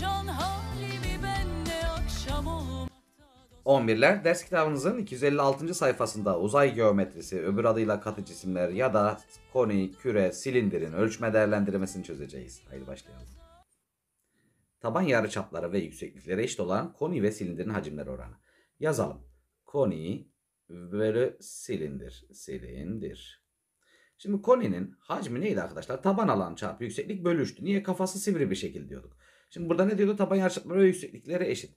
perişan halimi ben de akşam olum. 11'ler ders kitabınızın 256. sayfasında uzay geometrisi, öbür adıyla katı cisimler ya da koni, küre, silindirin ölçme değerlendirmesini çözeceğiz. Haydi başlayalım. Taban yarıçapları ve yüksekliklere eşit olan koni ve silindirin hacimleri oranı. Yazalım. Koni bölü silindir. Silindir. Şimdi koninin hacmi neydi arkadaşlar? Taban alan çarpı yükseklik bölü 3'tü. Niye? Kafası sivri bir şekil diyorduk. Şimdi burada ne diyordu? Taban yarıçapları ve yükseklikleri eşit.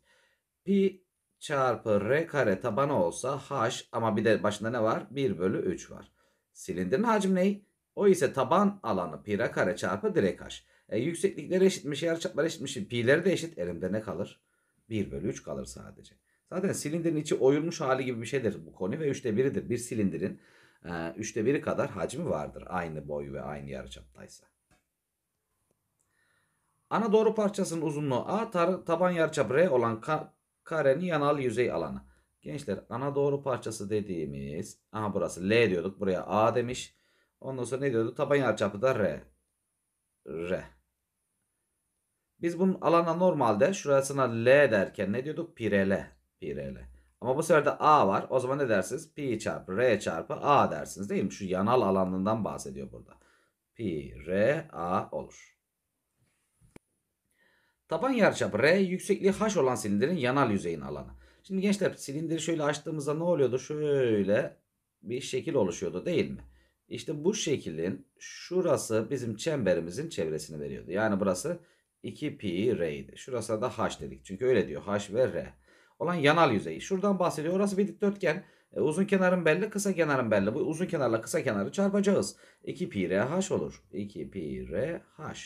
Pi çarpı r kare tabanı olsa h ama bir de başında ne var? 1 bölü 3 var. Silindirin hacmi ne? O ise taban alanı pi r kare çarpı direk h. E, yükseklikleri eşitmiş, yarıçapları eşitmiş. Pi'leri de eşit. Elimde ne kalır? 1 bölü 3 kalır sadece. Zaten silindirin içi oyulmuş hali gibi bir şeydir bu konu ve 3'te 1'idir. Bir silindirin 3'te e, 1'i kadar hacmi vardır. Aynı boyu ve aynı yarıçaptaysa. Ana doğru parçasının uzunluğu A, tar taban yarıçap R olan ka karenin yanal yüzey alanı. Gençler ana doğru parçası dediğimiz aha burası L diyorduk. Buraya A demiş. Ondan sonra ne diyordu? Taban yarıçapı da R. R. Biz bunun alana normalde şurasına L derken ne diyorduk? Pi l. Pirele. l. Ama bu sefer de A var. O zaman ne dersiniz? Pi çarpı R çarpı A dersiniz değil mi? Şu yanal alanından bahsediyor burada. Pi R A olur. Taban yarıçapı R yüksekliği h olan silindirin yanal yüzeyin alanı. Şimdi gençler silindiri şöyle açtığımızda ne oluyordu? Şöyle bir şekil oluşuyordu değil mi? İşte bu şeklin şurası bizim çemberimizin çevresini veriyordu. Yani burası 2 pi r idi. Şurası da h dedik. Çünkü öyle diyor h ve r. Olan yanal yüzeyi. Şuradan bahsediyor. Orası bir dikdörtgen. E, uzun kenarın belli, kısa kenarın belli. Bu uzun kenarla kısa kenarı çarpacağız. 2 pi r h olur. 2 pi r h.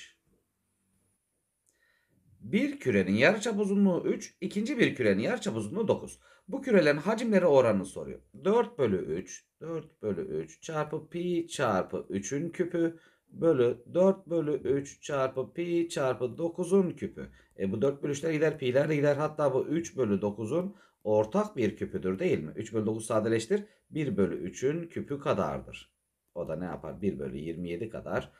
Bir kürenin yarıçap uzunluğu 3, ikinci bir kürenin yarıçap uzunluğu 9. Bu kürelerin hacimleri oranını soruyor. 4 bölü 3, 4 bölü 3 çarpı pi çarpı 3'ün küpü bölü 4 bölü 3 çarpı pi çarpı 9'un küpü. E bu 4 bölü 3'ler gider pi'ler de gider. Hatta bu 3 bölü 9'un ortak bir küpüdür değil mi? 3 bölü 9 sadeleştir. 1 bölü 3'ün küpü kadardır. O da ne yapar? 1 bölü 27 kadar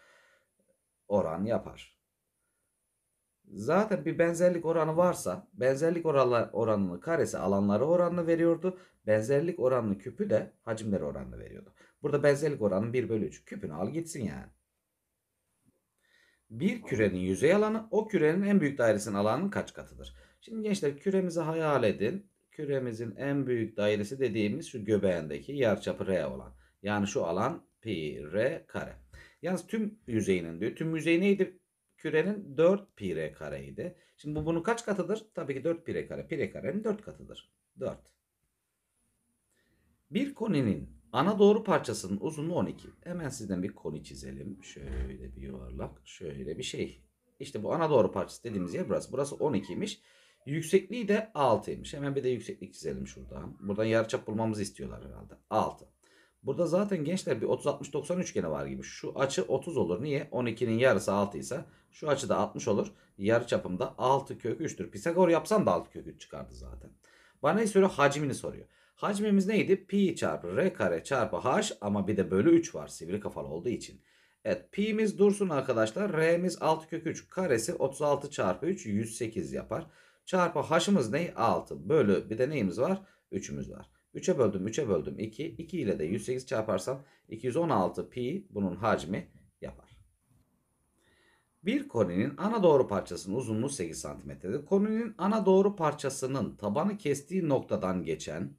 oran yapar. Zaten bir benzerlik oranı varsa benzerlik oranının karesi alanları oranını veriyordu. Benzerlik oranının küpü de hacimleri oranını veriyordu. Burada benzerlik oranı 1 bölü 3. Küpünü al gitsin yani. Bir kürenin yüzey alanı o kürenin en büyük dairesinin alanının kaç katıdır? Şimdi gençler küremizi hayal edin. Küremizin en büyük dairesi dediğimiz şu göbeğindeki yarçapı R olan. Yani şu alan pi r kare. Yalnız tüm yüzeyinin diyor. Tüm yüzey neydi? kürenin 4 pi r kareydi. Şimdi bu bunun kaç katıdır? Tabii ki 4 pi r kare. Pi r karenin 4 katıdır. 4. Bir koninin ana doğru parçasının uzunluğu 12. Hemen sizden bir koni çizelim. Şöyle bir yuvarlak. Şöyle bir şey. İşte bu ana doğru parçası dediğimiz yer burası. Burası 12'ymiş. Yüksekliği de 6'ymiş. Hemen bir de yükseklik çizelim şuradan. Buradan yarıçap bulmamızı istiyorlar herhalde. 6. Burada zaten gençler bir 30-60-90 üçgeni var gibi. Şu açı 30 olur. Niye? 12'nin yarısı 6 ise şu açıda 60 olur. Yarı çapımda 6 kök 3'tür. Pisagor yapsam da 6 kök 3 çıkardı zaten. Bana ne soruyor? Hacmini soruyor. Hacmimiz neydi? Pi çarpı r kare çarpı h ama bir de bölü 3 var sivri kafalı olduğu için. Evet pi'miz dursun arkadaşlar. R'miz 6 kök 3 karesi 36 çarpı 3 108 yapar. Çarpı h'ımız ne? 6 bölü bir de neyimiz var? 3'ümüz var. 3'e böldüm 3'e böldüm 2. 2 ile de 108 çarparsam 216 pi bunun hacmi yapar. Bir koninin ana doğru parçasının uzunluğu 8 cm'dir. Koninin ana doğru parçasının tabanı kestiği noktadan geçen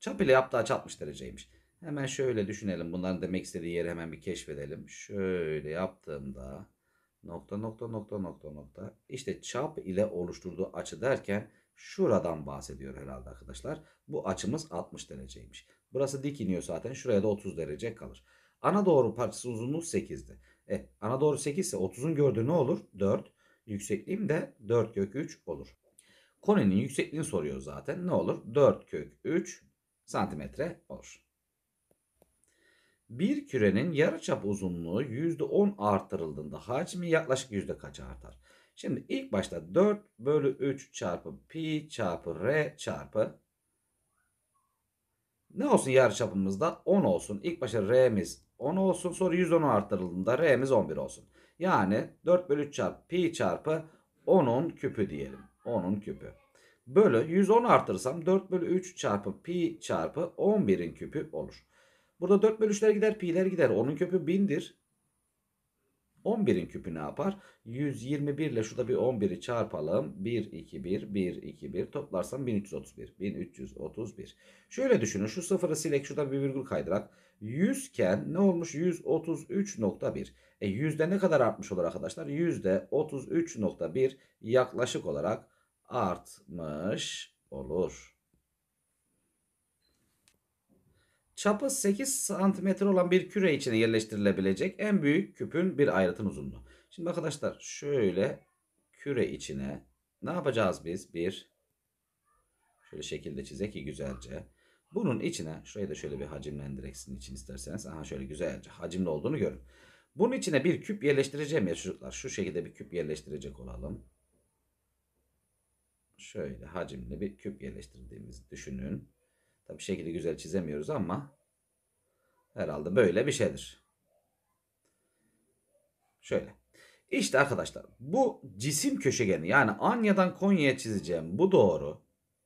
çap ile yaptığı çap 60 dereceymiş. Hemen şöyle düşünelim. Bunların demek istediği yeri hemen bir keşfedelim. Şöyle yaptığımda nokta nokta nokta nokta nokta. işte çap ile oluşturduğu açı derken şuradan bahsediyor herhalde arkadaşlar. Bu açımız 60 dereceymiş. Burası dik iniyor zaten. Şuraya da 30 derece kalır. Ana doğru parçası uzunluğu 8'di. E, ana doğru 8 ise 30'un gördüğü ne olur? 4. Yüksekliğim de 4 kök 3 olur. Kone'nin yüksekliğini soruyor zaten. Ne olur? 4 kök 3 santimetre olur. Bir kürenin yarıçap uzunluğu %10 artırıldığında hacmi yaklaşık yüzde kaç artar? Şimdi ilk başta 4 bölü 3 çarpı pi çarpı r çarpı ne olsun yarı çapımızda? 10 olsun. İlk başta R'miz 10 olsun. Sonra 110'u arttırıldığında R'miz 11 olsun. Yani 4 bölü 3 çarpı pi çarpı 10'un küpü diyelim. 10'un küpü. Bölü 110 artırsam 4 bölü 3 çarpı pi çarpı 11'in küpü olur. Burada 4 bölü 3'ler gider pi'ler gider. 10'un küpü 1000'dir. 11'in küpü ne yapar? 121 ile şurada bir 11'i çarpalım. 1, 2, 1, 1, 2, 1 toplarsam 1331. 1331. Şöyle düşünün şu sıfırı silek şurada bir virgül kaydırak. 100 iken ne olmuş? 133.1. E yüzde ne kadar artmış olur arkadaşlar? Yüzde 33.1 yaklaşık olarak artmış olur. Çapı 8 santimetre olan bir küre içine yerleştirilebilecek en büyük küpün bir ayrıtın uzunluğu. Şimdi arkadaşlar şöyle küre içine ne yapacağız biz? Bir şöyle şekilde çizek ki güzelce. Bunun içine şurayı da şöyle bir hacimlendirek için isterseniz. Aha şöyle güzelce hacimli olduğunu görün. Bunun içine bir küp yerleştireceğim ya çocuklar. Şu şekilde bir küp yerleştirecek olalım. Şöyle hacimli bir küp yerleştirdiğimizi düşünün. Tabi şekli güzel çizemiyoruz ama herhalde böyle bir şeydir. Şöyle. İşte arkadaşlar bu cisim köşegeni yani Anya'dan Konya'ya çizeceğim bu doğru.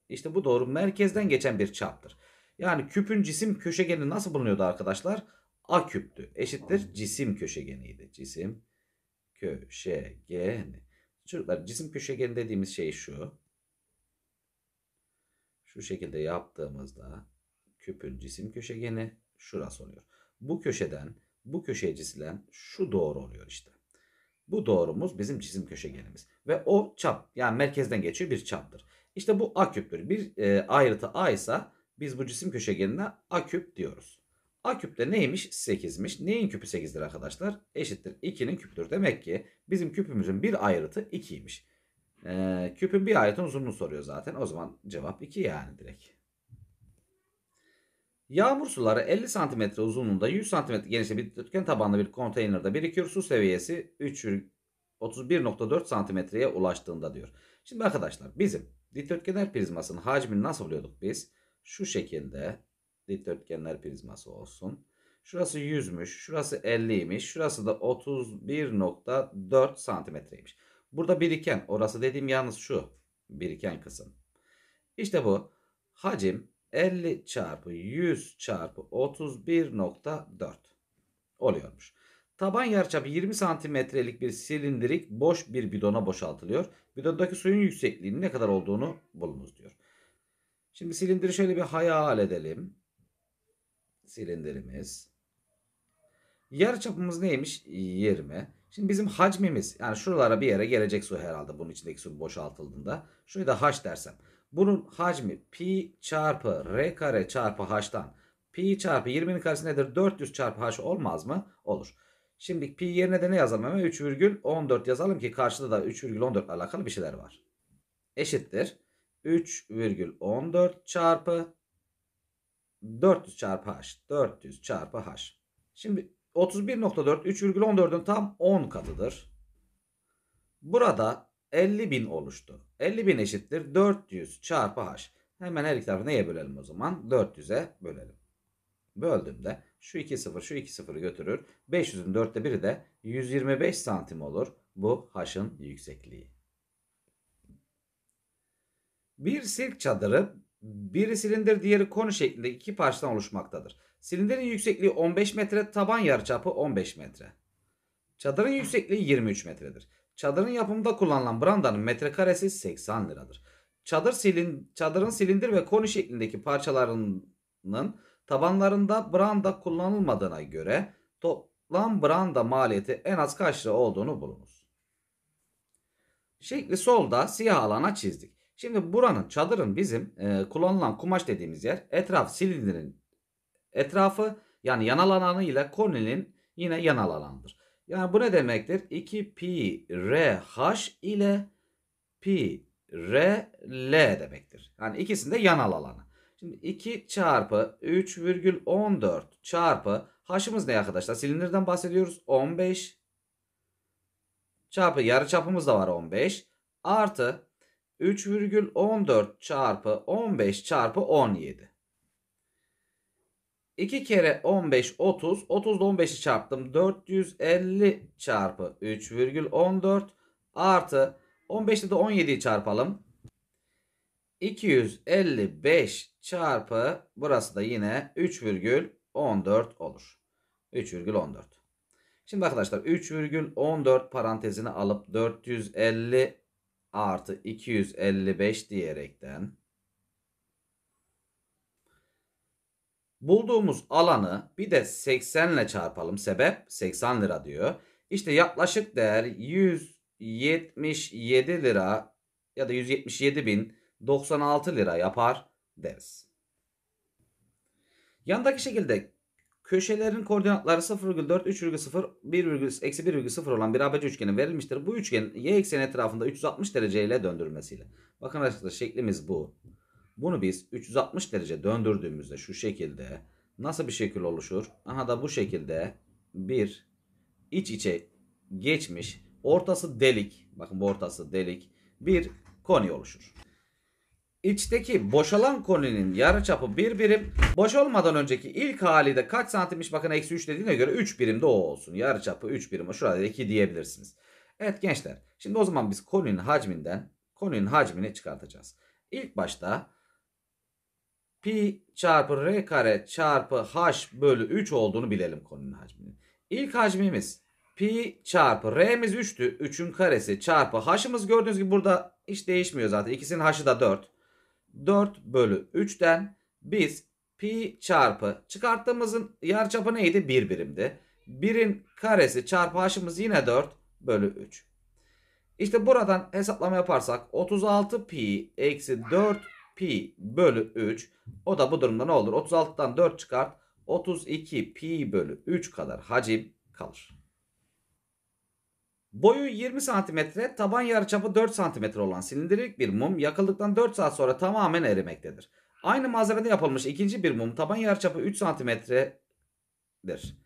İşte bu doğru merkezden geçen bir çaptır. Yani küpün cisim köşegeni nasıl bulunuyordu arkadaşlar? A küptü. Eşittir cisim köşegeniydi. Cisim köşegeni. Çocuklar cisim köşegeni dediğimiz şey şu şu şekilde yaptığımızda küpün cisim köşegeni şurası oluyor. Bu köşeden bu köşeye çizilen şu doğru oluyor işte. Bu doğrumuz bizim cisim köşegenimiz. Ve o çap yani merkezden geçiyor bir çaptır. İşte bu A küptür. Bir e, ayrıtı A ise biz bu cisim köşegenine A küp diyoruz. A küp de neymiş? 8'miş. Neyin küpü 8'dir arkadaşlar? Eşittir 2'nin küptür Demek ki bizim küpümüzün bir ayrıtı 2'ymiş. Ee, küpün bir ayetin uzunluğunu soruyor zaten. O zaman cevap 2 yani direkt. Yağmur suları 50 cm uzunluğunda 100 cm genişliğinde bir dikdörtgen tabanlı bir konteynerde birikiyor. Su seviyesi 31.4 cm'ye ulaştığında diyor. Şimdi arkadaşlar bizim dikdörtgenler prizmasının hacmini nasıl buluyorduk biz? Şu şekilde dikdörtgenler prizması olsun. Şurası 100'müş, şurası 50'ymiş, şurası da 31.4 santimetreymiş. Burada biriken orası dediğim yalnız şu biriken kısım. İşte bu hacim 50 çarpı 100 çarpı 31.4 oluyormuş. Taban yarıçapı 20 santimetrelik bir silindirik boş bir bidona boşaltılıyor. Bidondaki suyun yüksekliğinin ne kadar olduğunu bulunuz diyor. Şimdi silindiri şöyle bir hayal edelim. Silindirimiz. Yarıçapımız neymiş? 20. Şimdi bizim hacmimiz yani şuralara bir yere gelecek su herhalde bunun içindeki su boşaltıldığında. Şurayı da h dersem. Bunun hacmi pi çarpı r kare çarpı h'tan pi çarpı 20'nin karesi nedir? 400 çarpı h olmaz mı? Olur. Şimdi pi yerine de ne yazalım hemen? 3,14 yazalım ki karşıda da 3,14 alakalı bir şeyler var. Eşittir. 3,14 çarpı 400 çarpı h. 400 çarpı h. Şimdi 31.4 3,14'ün tam 10 katıdır. Burada 50.000 oluştu. 50.000 eşittir 400 çarpı h. Hemen her iki tarafı neye bölelim o zaman? 400'e bölelim. Böldüğümde şu 2 sıfır şu 2 sıfırı götürür. 500'ün 4'te biri de 125 santim olur. Bu h'ın yüksekliği. Bir sirk çadırı biri silindir diğeri konu şeklinde iki parçadan oluşmaktadır. Silindirin yüksekliği 15 metre, taban yarıçapı 15 metre. Çadırın yüksekliği 23 metredir. Çadırın yapımında kullanılan brandanın metrekaresi 80 liradır. Çadır silin, çadırın silindir ve koni şeklindeki parçalarının tabanlarında branda kullanılmadığına göre toplam branda maliyeti en az kaç lira olduğunu bulunuz. Şekli solda siyah alana çizdik. Şimdi buranın çadırın bizim e, kullanılan kumaş dediğimiz yer etraf silindirin etrafı yani yanal alanı ile Cornell'in yine yan alanıdır. Yani bu ne demektir? 2 pi r h ile pi r l demektir. Yani ikisinde yan alanı. Şimdi 2 çarpı 3,14 çarpı h'ımız ne arkadaşlar? Silindirden bahsediyoruz. 15 çarpı yarı çapımız da var 15 artı 3,14 çarpı 15 çarpı 17. 2 kere 15 30. 30 15'i çarptım. 450 çarpı 3,14 artı 15'te de 17'yi çarpalım. 255 çarpı burası da yine 3,14 olur. 3,14. Şimdi arkadaşlar 3,14 parantezini alıp 450 artı 255 diyerekten Bulduğumuz alanı bir de 80 ile çarpalım. Sebep 80 lira diyor. İşte yaklaşık değer 177 lira ya da 177 bin 96 lira yapar deriz. Yandaki şekilde köşelerin koordinatları 0,4, 3,0, 1.0 eksi 1,0 olan bir ABC üçgeni verilmiştir. Bu üçgen y ekseni etrafında 360 derece ile döndürülmesiyle. Bakın arkadaşlar şeklimiz bu. Bunu biz 360 derece döndürdüğümüzde şu şekilde nasıl bir şekil oluşur? Aha da bu şekilde bir iç içe geçmiş ortası delik bakın bu ortası delik bir koni oluşur. İçteki boşalan koninin yarıçapı bir birim. Boş olmadan önceki ilk hali de kaç santimmiş? Bakın eksi 3 dediğine göre 3 birim de o olsun. Yarıçapı 3 birim. Şurada 2 diyebilirsiniz. Evet gençler. Şimdi o zaman biz koninin hacminden koninin hacmini çıkartacağız. İlk başta pi çarpı r kare çarpı h bölü 3 olduğunu bilelim konunun hacmini. İlk hacmimiz pi çarpı r'miz 3'tü. 3'ün karesi çarpı h'ımız gördüğünüz gibi burada hiç değişmiyor zaten. İkisinin h'ı da 4. 4 bölü 3'ten biz pi çarpı çıkarttığımızın yarıçapı neydi? 1 birimdi. 1'in karesi çarpı h'ımız yine 4 bölü 3. İşte buradan hesaplama yaparsak 36 pi eksi 4 pi bölü 3. O da bu durumda ne olur? 36'dan 4 çıkart. 32 pi bölü 3 kadar hacim kalır. Boyu 20 santimetre, taban yarıçapı 4 santimetre olan silindirik bir mum yakıldıktan 4 saat sonra tamamen erimektedir. Aynı malzemede yapılmış ikinci bir mum taban yarıçapı 3 santimetre'dir.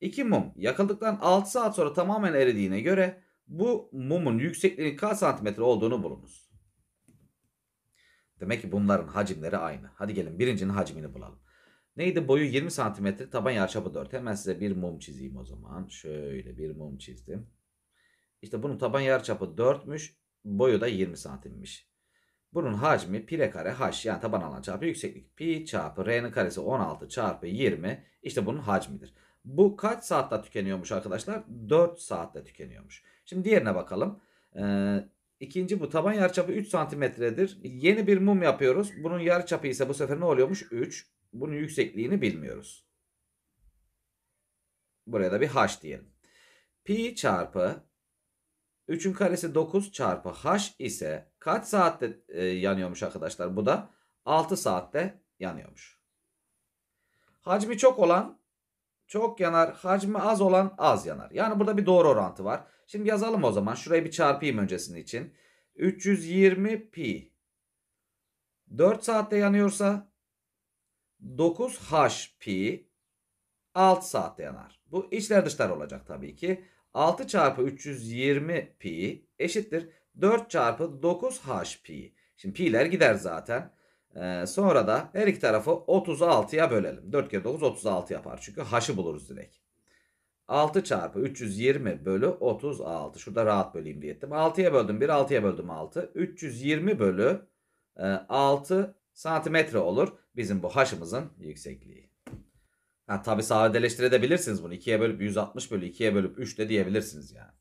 İki mum yakıldıktan 6 saat sonra tamamen eridiğine göre bu mumun yüksekliğinin kaç santimetre olduğunu bulunuz. Demek ki bunların hacimleri aynı. Hadi gelin birincinin hacmini bulalım. Neydi boyu 20 santimetre taban yarçapı 4. Hemen size bir mum çizeyim o zaman. Şöyle bir mum çizdim. İşte bunun taban yarçapı 4'müş. Boyu da 20 santimmiş. Bunun hacmi pi kare h yani taban alan çarpı yükseklik. Pi çarpı r'nin karesi 16 çarpı 20. İşte bunun hacmidir. Bu kaç saatte tükeniyormuş arkadaşlar? 4 saatte tükeniyormuş. Şimdi diğerine bakalım. Ee, İkinci bu taban yarıçapı 3 santimetredir. Yeni bir mum yapıyoruz. Bunun yarıçapı ise bu sefer ne oluyormuş? 3. Bunun yüksekliğini bilmiyoruz. Buraya da bir h diyelim. Pi çarpı 3'ün karesi 9 çarpı h ise kaç saatte e, yanıyormuş arkadaşlar? Bu da 6 saatte yanıyormuş. Hacmi çok olan çok yanar, hacmi az olan az yanar. Yani burada bir doğru orantı var. Şimdi yazalım o zaman. Şurayı bir çarpayım öncesinin için. 320 pi 4 saatte yanıyorsa 9 h pi 6 saatte yanar. Bu içler dışlar olacak tabii ki. 6 çarpı 320 pi eşittir 4 çarpı 9 h pi. Şimdi pi'ler gider zaten. Ee, sonra da her iki tarafı 36'ya bölelim. 4 kere 9 36 yapar. Çünkü h'ı buluruz direkt. 6 çarpı 320 bölü 36. Şurada rahat böleyim diye ettim. 6'ya böldüm 1, 6'ya böldüm 6. 320 bölü 6 e, santimetre olur bizim bu haşımızın yüksekliği. Ha, tabi sadeleştirebilirsiniz bunu. 2'ye bölüp 160 bölü 2'ye bölüp 3 de diyebilirsiniz yani.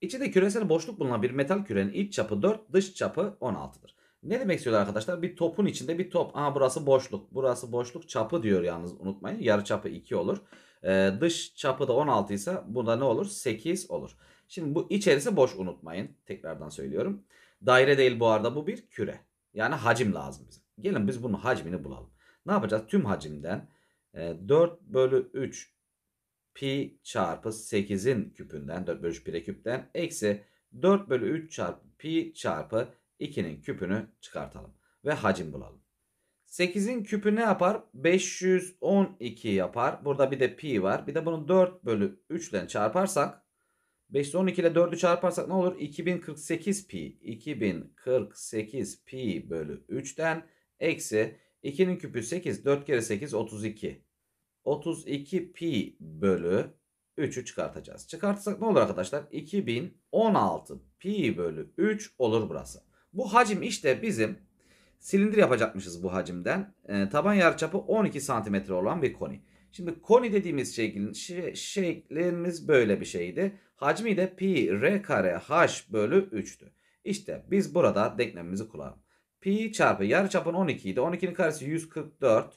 İçinde küresel boşluk bulunan bir metal kürenin iç çapı 4, dış çapı 16'dır. Ne demek istiyorlar arkadaşlar? Bir topun içinde bir top. Aha burası boşluk. Burası boşluk çapı diyor yalnız unutmayın. Yarı çapı 2 olur. Ee, dış çapı da 16 ise bu da ne olur? 8 olur. Şimdi bu içerisi boş unutmayın. Tekrardan söylüyorum. Daire değil bu arada bu bir küre. Yani hacim lazım bize. Gelin biz bunun hacmini bulalım. Ne yapacağız? Tüm hacimden 4 e, bölü 3 pi çarpı 8'in küpünden 4 bölü 3 pi küpten eksi 4 bölü 3 çarpı pi çarpı 2'nin küpünü çıkartalım ve hacim bulalım. 8'in küpü ne yapar? 512 yapar. Burada bir de pi var. Bir de bunu 4 bölü 3 ile çarparsak 512 ile 4'ü çarparsak ne olur? 2048 pi. 2048 pi bölü 3'ten eksi 2'nin küpü 8. 4 kere 8 32. 32 pi bölü 3'ü çıkartacağız. Çıkartırsak ne olur arkadaşlar? 2016 pi bölü 3 olur burası. Bu hacim işte bizim silindir yapacakmışız bu hacimden. E, taban yarıçapı 12 santimetre olan bir koni. Şimdi koni dediğimiz şeklin, şey, şeklimiz böyle bir şeydi. Hacmi de pi r kare h bölü 3'tü. İşte biz burada denklemimizi kullanalım. Pi çarpı yarıçapın 12 idi. 12'nin karesi 144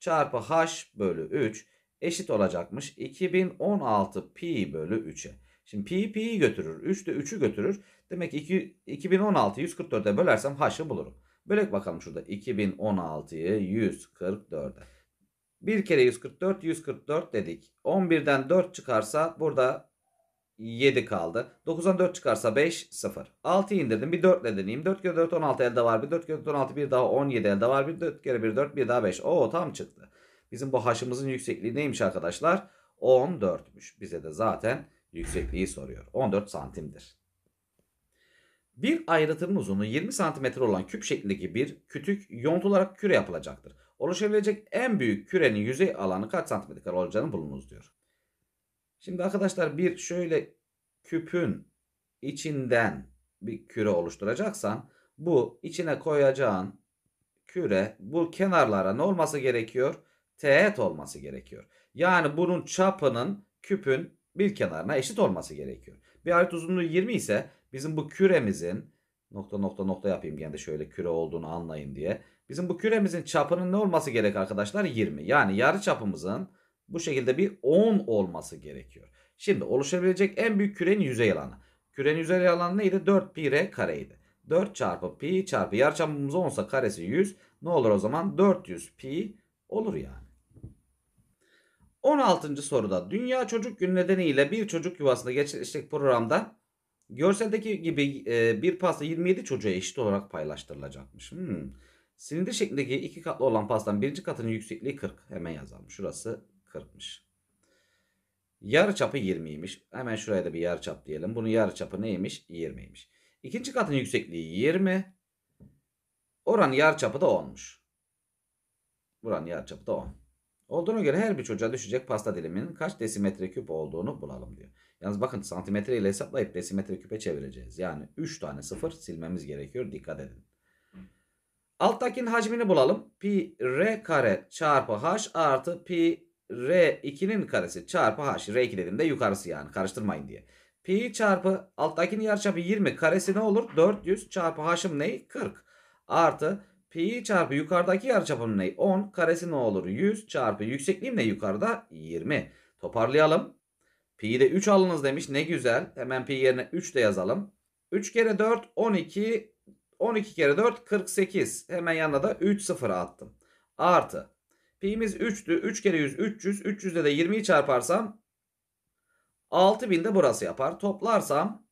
çarpı h bölü 3 eşit olacakmış 2016 pi bölü 3'e. Şimdi pi pi'yi götürür. 3 de 3'ü götürür. Demek ki 2016 144'e bölersem h'ı bulurum. Bölek bakalım şurada 2016'yı 144'e. Bir kere 144 144 dedik. 11'den 4 çıkarsa burada 7 kaldı. 9'dan 4 çıkarsa 5 0. 6'yı indirdim. Bir 4 ile deneyeyim. 4 kere 4 16 elde var. Bir 4 kere 4 16 bir daha 17 elde var. Bir 4 kere 1 4 bir daha 5. Oo tam çıktı. Bizim bu haşımızın yüksekliği neymiş arkadaşlar? 14'müş. Bize de zaten yüksekliği soruyor. 14 santimdir. Bir ayrıtının uzunluğu 20 cm olan küp şeklindeki bir kütük yontularak küre yapılacaktır. Oluşabilecek en büyük kürenin yüzey alanı kaç santimetre olacağını bulunuz diyor. Şimdi arkadaşlar bir şöyle küpün içinden bir küre oluşturacaksan bu içine koyacağın küre bu kenarlara ne olması gerekiyor? Teğet olması gerekiyor. Yani bunun çapının küpün bir kenarına eşit olması gerekiyor. Bir ayrıt uzunluğu 20 ise Bizim bu küremizin nokta nokta nokta yapayım gene de şöyle küre olduğunu anlayın diye. Bizim bu küremizin çapının ne olması gerek arkadaşlar? 20. Yani yarı çapımızın bu şekilde bir 10 olması gerekiyor. Şimdi oluşabilecek en büyük kürenin yüzey alanı. Kürenin yüzey alanı neydi? 4 pi r kareydi. 4 çarpı pi çarpı yarçapımız 10 ise karesi 100. Ne olur o zaman? 400 pi olur yani. 16. soruda Dünya Çocuk Günü nedeniyle bir çocuk yuvasında geçirecek programda Görseldeki gibi e, bir pasta 27 çocuğa eşit olarak paylaştırılacakmış. Hmm. Silindir şeklindeki iki katlı olan pastanın birinci katının yüksekliği 40. Hemen yazalım. Şurası 40'mış. Yarı çapı 20'ymiş. Hemen şuraya da bir yarı çap diyelim. Bunun yarı çapı neymiş? 20'ymiş. İkinci katın yüksekliği 20. Oran yarı çapı da 10'muş. Buranın yarı çapı da 10. Olduğuna göre her bir çocuğa düşecek pasta diliminin kaç desimetre küp olduğunu bulalım diyor. Yalnız bakın santimetre ile hesaplayıp desimetre küpe çevireceğiz. Yani 3 tane sıfır silmemiz gerekiyor. Dikkat edin. Alttakinin hacmini bulalım. Pi r kare çarpı h artı pi r 2'nin karesi çarpı h. R2 dediğimde yukarısı yani karıştırmayın diye. Pi çarpı alttakinin yarıçapı 20 karesi ne olur? 400 çarpı h'ım ne? 40 artı pi çarpı yukarıdaki yarıçapım ne? 10 karesi ne olur? 100 çarpı yüksekliğim ne yukarıda? 20. Toparlayalım. Pi'yi de 3 alınız demiş. Ne güzel. Hemen pi yerine 3 de yazalım. 3 kere 4 12. 12 kere 4 48. Hemen yanına da 3 sıfır attım. Artı. Pi'miz 3'tü. 3 kere 100 300. 300'de de 20'yi çarparsam 6000 de burası yapar. Toplarsam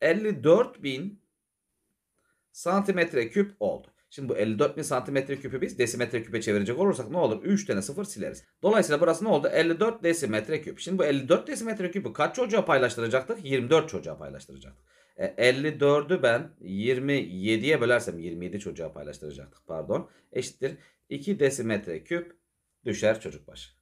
54.000 santimetre küp oldu. Şimdi bu 54.000 santimetre küpü biz desimetre küpe çevirecek olursak ne olur? 3 tane 0 sileriz. Dolayısıyla burası ne oldu? 54 desimetre küp. Şimdi bu 54 desimetre küpü kaç çocuğa paylaştıracaktık? 24 çocuğa paylaştıracaktık. E, 54'ü ben 27'ye bölersem 27 çocuğa paylaştıracaktık pardon. Eşittir 2 desimetre küp düşer çocuk başı.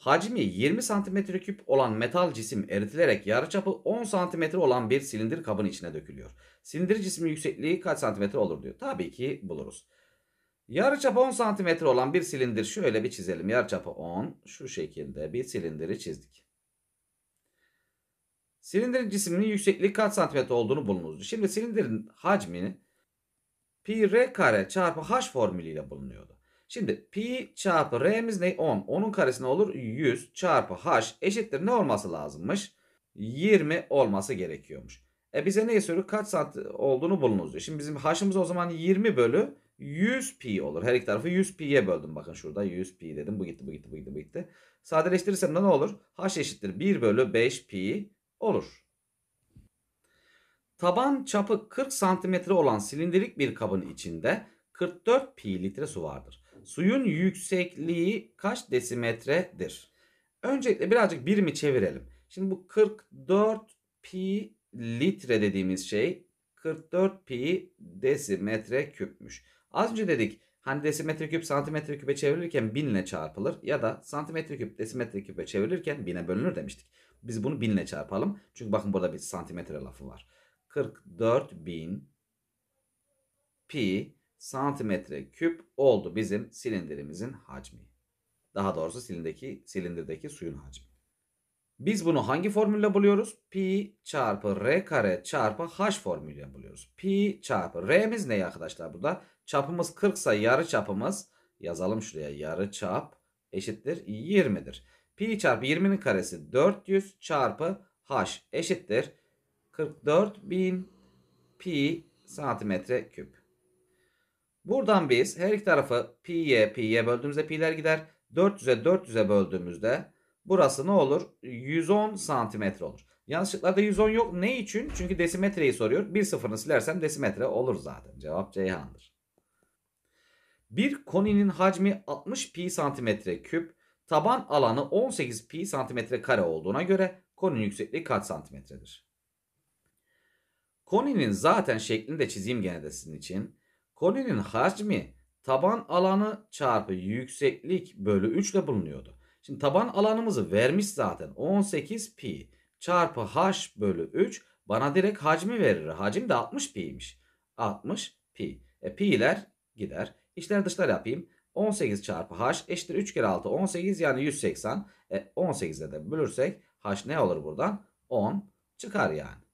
Hacmi 20 cm3 olan metal cisim eritilerek yarıçapı 10 cm olan bir silindir kabın içine dökülüyor. Silindir cismin yüksekliği kaç cm olur diyor. Tabii ki buluruz. Yarıçapı 10 cm olan bir silindir şöyle bir çizelim. Yarıçapı 10 şu şekilde bir silindiri çizdik. Silindirin cisminin yüksekliği kaç santimetre olduğunu bulunuz. Şimdi silindirin hacmini pi r kare çarpı h formülüyle bulunuyordu. Şimdi pi çarpı r'miz ne? 10. Onun karesi ne olur? 100 çarpı h eşittir ne olması lazımmış? 20 olması gerekiyormuş. E bize neyi soruyor? Kaç saat olduğunu bulunuz diyor. Şimdi bizim h'ımız o zaman 20 bölü 100 pi olur. Her iki tarafı 100 pi'ye böldüm. Bakın şurada 100 pi dedim. Bu gitti, bu gitti, bu gitti, bu gitti. Sadeleştirirsem de ne olur? h eşittir 1 bölü 5 pi olur. Taban çapı 40 santimetre olan silindirik bir kabın içinde 44 pi litre su vardır. Suyun yüksekliği kaç desimetredir? Öncelikle birazcık birimi çevirelim. Şimdi bu 44 pi litre dediğimiz şey 44 pi desimetre küpmüş. Az önce dedik hani desimetre küp santimetre küpe çevrilirken binle çarpılır ya da santimetre küp desimetre küpe çevrilirken bine bölünür demiştik. Biz bunu binle çarpalım. Çünkü bakın burada bir santimetre lafı var. 44 bin pi santimetre küp oldu bizim silindirimizin hacmi. Daha doğrusu silindeki, silindirdeki suyun hacmi. Biz bunu hangi formülle buluyoruz? Pi çarpı R kare çarpı H formülüyle buluyoruz. Pi çarpı R'miz ne arkadaşlar burada? Çapımız 40 ise yarı çapımız yazalım şuraya yarı çap eşittir 20'dir. Pi çarpı 20'nin karesi 400 çarpı H eşittir 44.000 pi santimetre küp. Buradan biz her iki tarafı pi'ye pi'ye böldüğümüzde pi'ler gider. 400'e 400'e böldüğümüzde burası ne olur? 110 santimetre olur. Yanlışlıklarda 110 yok. Ne için? Çünkü desimetreyi soruyor. Bir sıfırını silersem desimetre olur zaten. Cevap Ceyhan'dır. Bir koninin hacmi 60 pi santimetre küp, taban alanı 18 pi santimetre kare olduğuna göre koninin yüksekliği kaç santimetredir? Koninin zaten şeklini de çizeyim gene de sizin için. Koninin hacmi taban alanı çarpı yükseklik bölü 3 ile bulunuyordu. Şimdi taban alanımızı vermiş zaten 18 pi çarpı h bölü 3 bana direkt hacmi verir. Hacim de 60 pi'ymiş. 60 pi. E, pi'ler gider. İçler dışlar yapayım. 18 çarpı h eşittir 3 kere 6 18 yani 180. E, 18'e de bölürsek h ne olur buradan? 10 çıkar yani.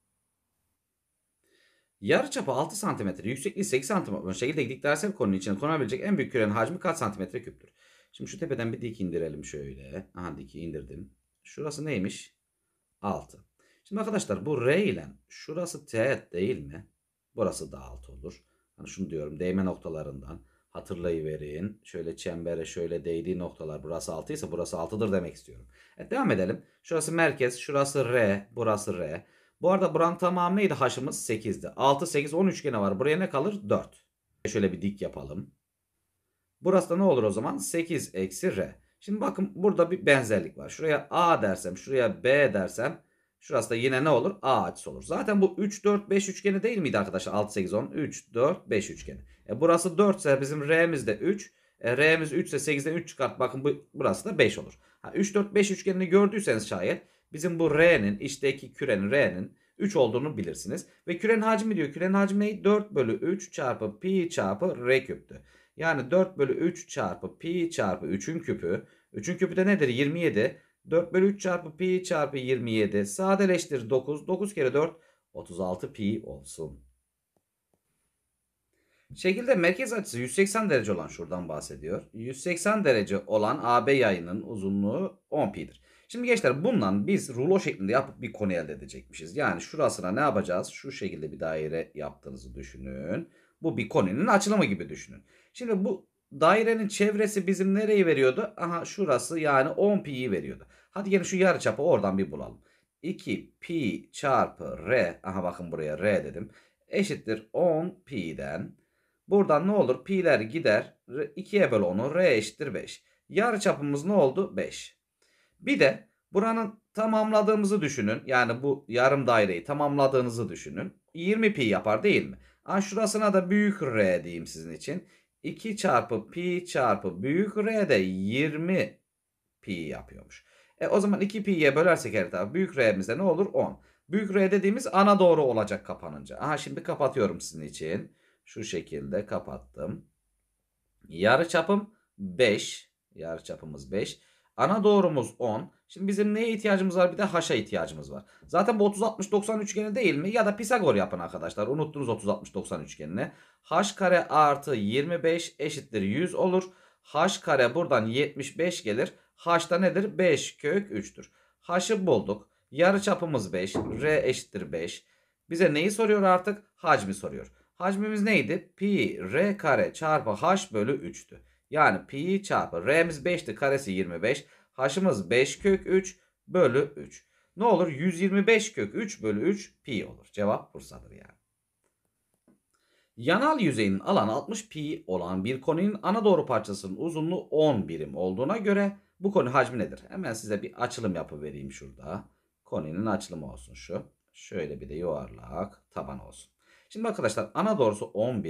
Yarıçapı 6 cm, yüksekliği 8 cm olan şekilde dikdörtgen konunun içine konabilecek en büyük kürenin hacmi kaç santimetre küptür? Şimdi şu tepeden bir dik indirelim şöyle. Aha diki indirdim. Şurası neymiş? 6. Şimdi arkadaşlar bu R ile şurası t değil mi? Burası da 6 olur. Yani şunu diyorum değme noktalarından hatırlayıverin. Şöyle çembere şöyle değdiği noktalar burası 6 ise burası 6'dır demek istiyorum. Evet, devam edelim. Şurası merkez, şurası R, burası R. Bu arada buranın tamamı neydi? Haşımız 8'di. 6, 8, 10 üçgeni var. Buraya ne kalır? 4. Şöyle bir dik yapalım. Burası da ne olur o zaman? 8 eksi R. Şimdi bakın burada bir benzerlik var. Şuraya A dersem, şuraya B dersem şurası da yine ne olur? A açısı olur. Zaten bu 3, 4, 5 üçgeni değil miydi arkadaşlar? 6, 8, 10, 3, 4, 5 üçgeni. E burası 4 ise bizim R'miz de 3. E R'miz 3 ise 8'den 3 çıkart. Bakın bu, burası da 5 olur. Ha, 3, 4, 5 üçgenini gördüyseniz şayet Bizim bu R'nin içteki kürenin R'nin 3 olduğunu bilirsiniz. Ve kürenin hacmi diyor. Kürenin hacmi neydi? 4 bölü 3 çarpı pi çarpı R küptü. Yani 4 bölü 3 çarpı pi çarpı 3'ün küpü. 3'ün küpü de nedir? 27. 4 bölü 3 çarpı pi çarpı 27. Sadeleştir 9. 9 kere 4 36 pi olsun. Şekilde merkez açısı 180 derece olan şuradan bahsediyor. 180 derece olan AB yayının uzunluğu 10 pi'dir. Şimdi gençler bundan biz rulo şeklinde yapıp bir konu elde edecekmişiz. Yani şurasına ne yapacağız? Şu şekilde bir daire yaptığınızı düşünün. Bu bir koninin açılımı gibi düşünün. Şimdi bu dairenin çevresi bizim nereyi veriyordu? Aha şurası yani 10 pi'yi veriyordu. Hadi gelin şu yarıçapı oradan bir bulalım. 2 pi çarpı r aha bakın buraya r dedim. Eşittir 10 pi'den. Buradan ne olur? Pi'ler gider. 2'ye böl onu. R eşittir 5. Yarıçapımız ne oldu? 5. Bir de buranın tamamladığımızı düşünün. Yani bu yarım daireyi tamamladığınızı düşünün. 20 pi yapar değil mi? Ha, şurasına da büyük R diyeyim sizin için. 2 çarpı pi çarpı büyük R de 20 pi yapıyormuş. E o zaman 2 pi'ye bölersek her tarafı büyük R'mizde ne olur? 10. Büyük R dediğimiz ana doğru olacak kapanınca. Aha şimdi kapatıyorum sizin için. Şu şekilde kapattım. Yarı çapım 5. Yarı çapımız 5. Ana doğrumuz 10. Şimdi bizim neye ihtiyacımız var? Bir de haşa ihtiyacımız var. Zaten bu 30-60-90 üçgeni değil mi? Ya da Pisagor yapın arkadaşlar. Unuttunuz 30-60-90 üçgenini. H kare artı 25 eşittir 100 olur. H kare buradan 75 gelir. H da nedir? 5 kök 3'tür. H'ı bulduk. Yarı çapımız 5. R eşittir 5. Bize neyi soruyor artık? Hacmi soruyor. Hacmimiz neydi? Pi r kare çarpı h bölü 3'tü. Yani pi çarpı r'miz 5'ti karesi 25. H'ımız 5 kök 3 bölü 3. Ne olur? 125 kök 3 bölü 3 pi olur. Cevap Bursa'dır yani. Yanal yüzeyin alanı 60 pi olan bir konunun ana doğru parçasının uzunluğu 10 birim olduğuna göre bu konu hacmi nedir? Hemen size bir açılım yapı vereyim şurada. Koninin açılımı olsun şu. Şöyle bir de yuvarlak taban olsun. Şimdi arkadaşlar ana doğrusu 10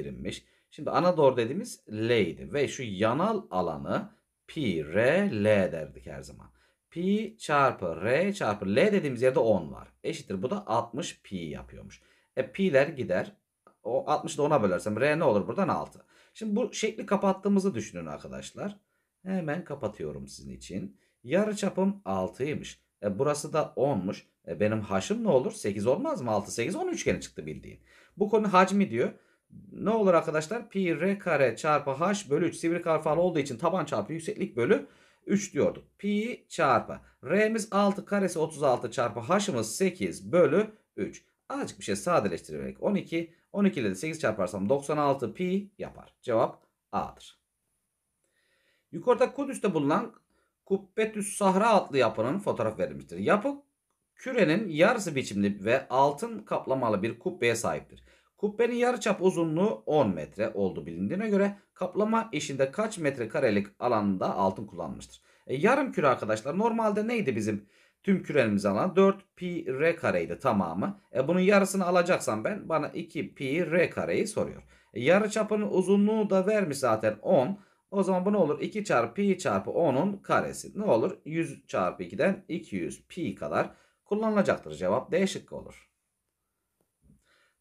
Şimdi ana doğru dediğimiz L'ydi ve şu yanal alanı pi r L derdik her zaman. Pi çarpı R çarpı L dediğimiz yerde 10 var. Eşittir bu da 60 pi yapıyormuş. E pi'ler gider. O 60'ı da 10'a bölersem R ne olur buradan 6. Şimdi bu şekli kapattığımızı düşünün arkadaşlar. Hemen kapatıyorum sizin için. Yarı çapım 6'ymış. E burası da 10'muş. E, benim haşım ne olur? 8 olmaz mı? 6, 8, 10 üçgeni çıktı bildiğin. Bu konu hacmi diyor. Ne olur arkadaşlar? Pi r kare çarpı h bölü 3 sivri karfalı olduğu için taban çarpı yükseklik bölü 3 diyorduk. Pi çarpı r'miz 6 karesi 36 çarpı h'ımız 8 bölü 3. Azıcık bir şey sadeleştirerek 12, 12 ile de 8 çarparsam 96 pi yapar. Cevap A'dır. Yukarıda Kudüs'te bulunan Kubbetüs Sahra adlı yapının fotoğraf verilmiştir. Yapı Kürenin yarısı biçimli ve altın kaplamalı bir kubbeye sahiptir. Kubbenin yarıçap uzunluğu 10 metre olduğu bilindiğine göre kaplama işinde kaç metre karelik alanda altın kullanmıştır? E, yarım küre arkadaşlar normalde neydi bizim tüm küremiz alan 4 pi r kareydi tamamı. E, bunun yarısını alacaksam ben bana 2 pi r kareyi soruyor. E, yarıçapın uzunluğu da vermiş zaten 10. O zaman bu ne olur? 2 çarpı pi çarpı 10'un karesi. Ne olur? 100 çarpı 2'den 200 pi kadar kullanılacaktır. Cevap D şıkkı olur.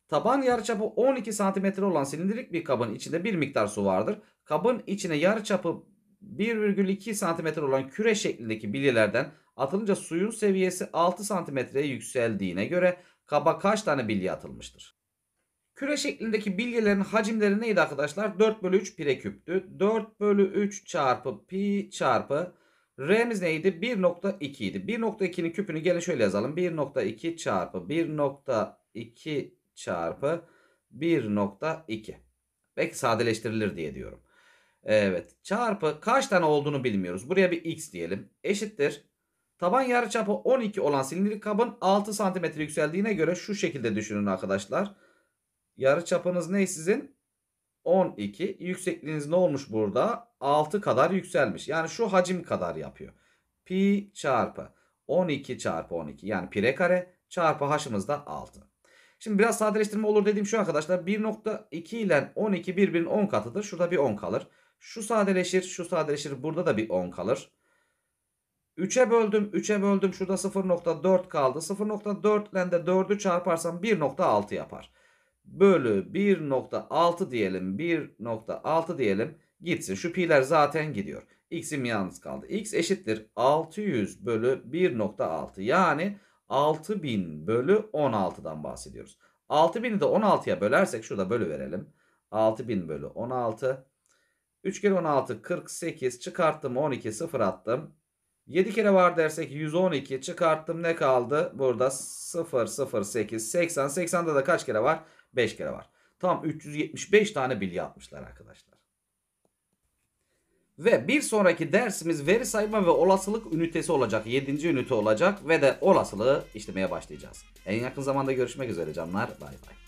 Taban yarıçapı 12 cm olan silindirik bir kabın içinde bir miktar su vardır. Kabın içine yarıçapı 1,2 cm olan küre şeklindeki bilyelerden atılınca suyun seviyesi 6 cm'ye yükseldiğine göre kaba kaç tane bilye atılmıştır? Küre şeklindeki bilyelerin hacimleri neydi arkadaşlar? 4 bölü 3 pire küptü. 4 bölü 3 çarpı pi çarpı R'miz neydi? 1.2 idi. 1.2'nin küpünü gene şöyle yazalım. 1.2 çarpı 1.2 çarpı 1.2. Belki sadeleştirilir diye diyorum. Evet. Çarpı kaç tane olduğunu bilmiyoruz. Buraya bir x diyelim. Eşittir. Taban yarıçapı 12 olan silindirik kabın 6 cm yükseldiğine göre şu şekilde düşünün arkadaşlar. Yarıçapınız ne sizin? 12 yüksekliğiniz ne olmuş burada? 6 kadar yükselmiş. Yani şu hacim kadar yapıyor. Pi çarpı 12 çarpı 12 yani pire kare çarpı haşımız da 6. Şimdi biraz sadeleştirme olur dediğim şu arkadaşlar 1.2 ile 12 birbirinin 10 katıdır. Şurada bir 10 kalır. Şu sadeleşir şu sadeleşir burada da bir 10 kalır. 3'e böldüm 3'e böldüm şurada 0.4 kaldı. 0.4 ile de 4'ü çarparsam 1.6 yapar bölü 1.6 diyelim. 1.6 diyelim. Gitsin. Şu pi'ler zaten gidiyor. X'im yalnız kaldı. X eşittir 600 bölü 1.6. Yani 6000 bölü 16'dan bahsediyoruz. 6000'i de 16'ya bölersek şurada bölü verelim. 6000 bölü 16. 3 kere 16 48 çıkarttım 12 sıfır attım. 7 kere var dersek 112 çıkarttım ne kaldı? Burada 0 0 8 80 80'da da kaç kere var? 5 kere var. Tam 375 tane bilgi atmışlar arkadaşlar. Ve bir sonraki dersimiz veri sayma ve olasılık ünitesi olacak. 7. ünite olacak ve de olasılığı işlemeye başlayacağız. En yakın zamanda görüşmek üzere canlar. Bay bay.